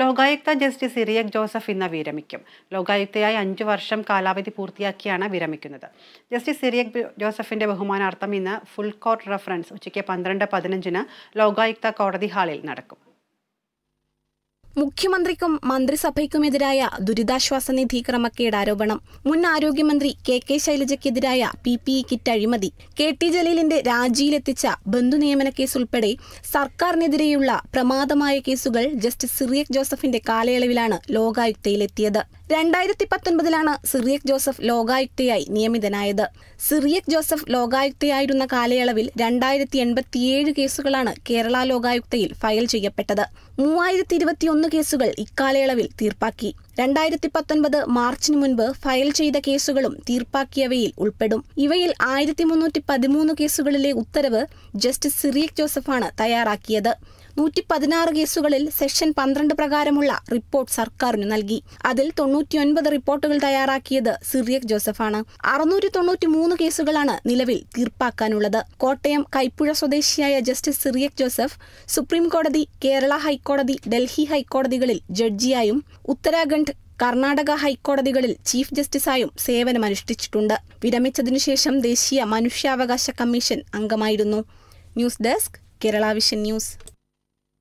Lokayukta justice ഇറിയക് Joseph ഇന്ന് വിരമിക്കും ലോകായുക്തയായി അഞ്ചു വർഷം കാലാവധി പൂർത്തിയാക്കിയാണ് വിരമിക്കുന്നത് ജസ്റ്റിസ് ഇറിയക് ജോസഫിന്റെ ബഹുമാനാർത്ഥം ഇന്ന് ഫുൾ കോർട്ട് റഫറൻസ് ഉച്ചയ്ക്ക് പന്ത്രണ്ട് പതിനഞ്ചിന് ലോകായുക്ത കോടതി ഹാളിൽ നടക്കും മുഖ്യമന്ത്രിക്കും മന്ത്രിസഭയ്ക്കുമെതിരായ ദുരിതാശ്വാസ നിധി ക്രമക്കേട് ആരോപണം മുൻ ആരോഗ്യമന്ത്രി കെ കെ ശൈലജയ്ക്കെതിരായ പി പി ഇ കിറ്റ് അഴിമതി കെ ടി ജലീലിന്റെ രാജിയിലെത്തിച്ച ബന്ധുനിയമന കേസ് ഉൾപ്പെടെ സർക്കാരിനെതിരെയുള്ള പ്രമാദമായ കേസുകൾ ജസ്റ്റിസ് സിറിയക് ജോസഫിന്റെ കാലയളവിലാണ് ലോകായുക്തയിലെത്തിയത് രണ്ടായിരത്തി പത്തൊൻപതിലാണ് സിറിയക് ജോസഫ് ലോകായുക്തയായി നിയമിതനായത് സിറിയക് ജോസഫ് ലോകായുക്തയായിരുന്ന കാലയളവിൽ രണ്ടായിരത്തി എൺപത്തിയേഴ് കേസുകളാണ് കേരള ലോകായുക്തയിൽ ഫയൽ ചെയ്യപ്പെട്ടത് മൂവായിരത്തി ഇരുപത്തിയൊന്ന് കേസുകൾ ഇക്കാലയളവിൽ തീർപ്പാക്കി രണ്ടായിരത്തി പത്തൊൻപത് മാർച്ചിന് മുൻപ് ഫയൽ ചെയ്ത കേസുകളും തീർപ്പാക്കിയവയിൽ ഉൾപ്പെടും ഇവയിൽ ആയിരത്തി മുന്നൂറ്റി പതിമൂന്ന് കേസുകളിലെ ഉത്തരവ് ജസ്റ്റിസ് സിറിയക് ജോസഫാണ് തയ്യാറാക്കിയത് നൂറ്റി പതിനാറ് കേസുകളിൽ സെക്ഷൻ പന്ത്രണ്ട് പ്രകാരമുള്ള റിപ്പോർട്ട് സർക്കാരിന് നൽകി അതിൽ തൊണ്ണൂറ്റിയൊൻപത് റിപ്പോർട്ടുകൾ തയ്യാറാക്കിയത് സിറിയക് ജോസഫാണ് അറുന്നൂറ്റി തൊണ്ണൂറ്റി മൂന്ന് കേസുകളാണ് നിലവിൽ തീർപ്പാക്കാനുള്ളത് കോട്ടയം കൈപ്പുഴ സ്വദേശിയായ ജസ്റ്റിസ് സിറിയക് ജോസഫ് സുപ്രീം കോടതി കേരള ഹൈക്കോടതി ഡൽഹി ഹൈക്കോടതികളിൽ ജഡ്ജിയായും ഉത്തരാഖണ്ഡ് കർണാടക ഹൈക്കോടതികളിൽ ചീഫ് ജസ്റ്റിസായും സേവനമനുഷ്ഠിച്ചിട്ടുണ്ട് വിരമിച്ചതിനുശേഷം ദേശീയ മനുഷ്യാവകാശ കമ്മീഷൻ അംഗമായിരുന്നു news desk Kerala Vision news